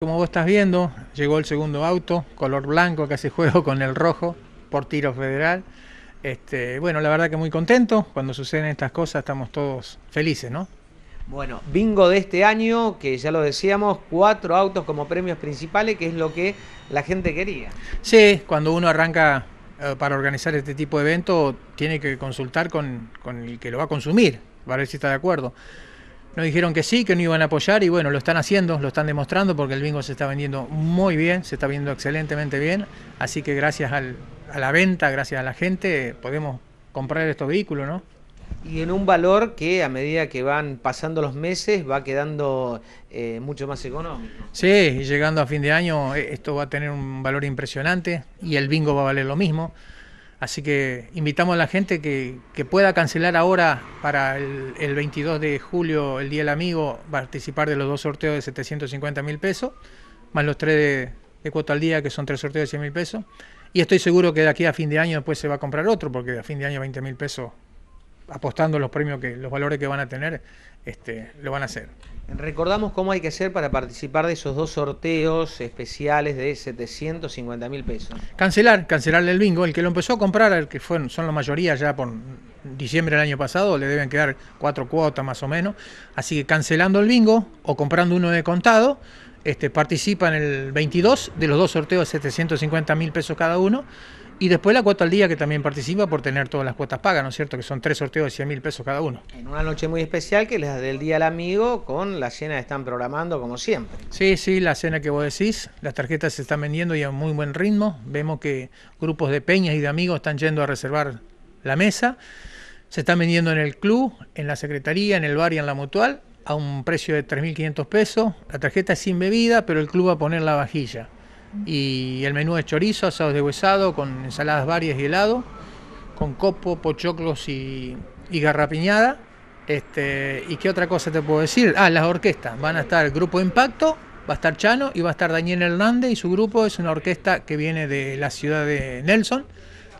Como vos estás viendo, llegó el segundo auto, color blanco que hace juego con el rojo por tiro federal. Este, bueno, la verdad que muy contento. Cuando suceden estas cosas estamos todos felices, ¿no? Bueno, bingo de este año, que ya lo decíamos, cuatro autos como premios principales, que es lo que la gente quería. Sí, cuando uno arranca eh, para organizar este tipo de evento, tiene que consultar con, con el que lo va a consumir, para ver si está de acuerdo nos dijeron que sí, que no iban a apoyar y bueno, lo están haciendo, lo están demostrando porque el bingo se está vendiendo muy bien, se está viendo excelentemente bien, así que gracias a la venta, gracias a la gente, podemos comprar estos vehículos, ¿no? Y en un valor que a medida que van pasando los meses va quedando eh, mucho más económico. Sí, llegando a fin de año eh, esto va a tener un valor impresionante y el bingo va a valer lo mismo. Así que invitamos a la gente que, pueda cancelar ahora para el, 22 de julio, el Día del Amigo, participar de los dos sorteos de 750 mil pesos, más los tres de, cuota al día, que son tres sorteos de 100 mil pesos. Y estoy seguro que de aquí a fin de año después se va a comprar otro, porque a fin de año 20 mil pesos, apostando los premios, que los valores que van a tener, este, lo van a hacer. Recordamos cómo hay que hacer para participar de esos dos sorteos especiales de 750 mil pesos. Cancelar, cancelarle el bingo. El que lo empezó a comprar, el que fueron, son la mayoría ya por diciembre del año pasado, le deben quedar cuatro cuotas más o menos. Así que cancelando el bingo o comprando uno de contado, este, en el 22 de los dos sorteos de 750 mil pesos cada uno. Y después la cuota al día que también participa por tener todas las cuotas pagas, ¿no es cierto? Que son tres sorteos de 100 mil pesos cada uno. En una noche muy especial que les el día al amigo con la cena que están programando como siempre. Sí, sí, la cena que vos decís, las tarjetas se están vendiendo y a muy buen ritmo. Vemos que grupos de peñas y de amigos están yendo a reservar la mesa. Se están vendiendo en el club, en la secretaría, en el bar y en la mutual a un precio de 3.500 pesos. La tarjeta es sin bebida, pero el club va a poner la vajilla. Y el menú es chorizo, asados de huesado, con ensaladas varias y helado, con copo, pochoclos y, garrapiñada. Este, ¿Y qué otra cosa te puedo decir? Ah, las orquestas. Van a estar el grupo Impacto, va a estar Chano y va a estar Daniel Hernández y su grupo es una orquesta que viene de la ciudad de Nelson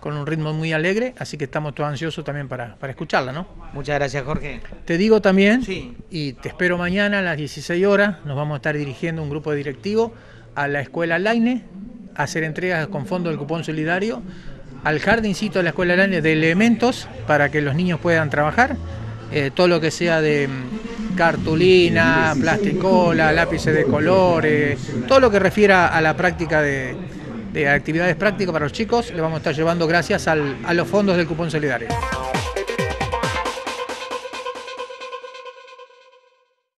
con un ritmo muy alegre, así que estamos todos ansiosos también para, escucharla, ¿no? Muchas gracias, Jorge. Te digo también, y te espero mañana a las 16 horas, nos vamos a estar dirigiendo un grupo de directivos a la escuela Laine, hacer entregas con fondo del cupón solidario, al jardincito de la escuela Laine de elementos para que los niños puedan trabajar, eh, todo lo que sea de mm, cartulina, plasticola, lápices de colores, todo lo que refiera a la práctica de, de actividades prácticas para los chicos, le vamos a estar llevando gracias al, a los fondos del cupón solidario.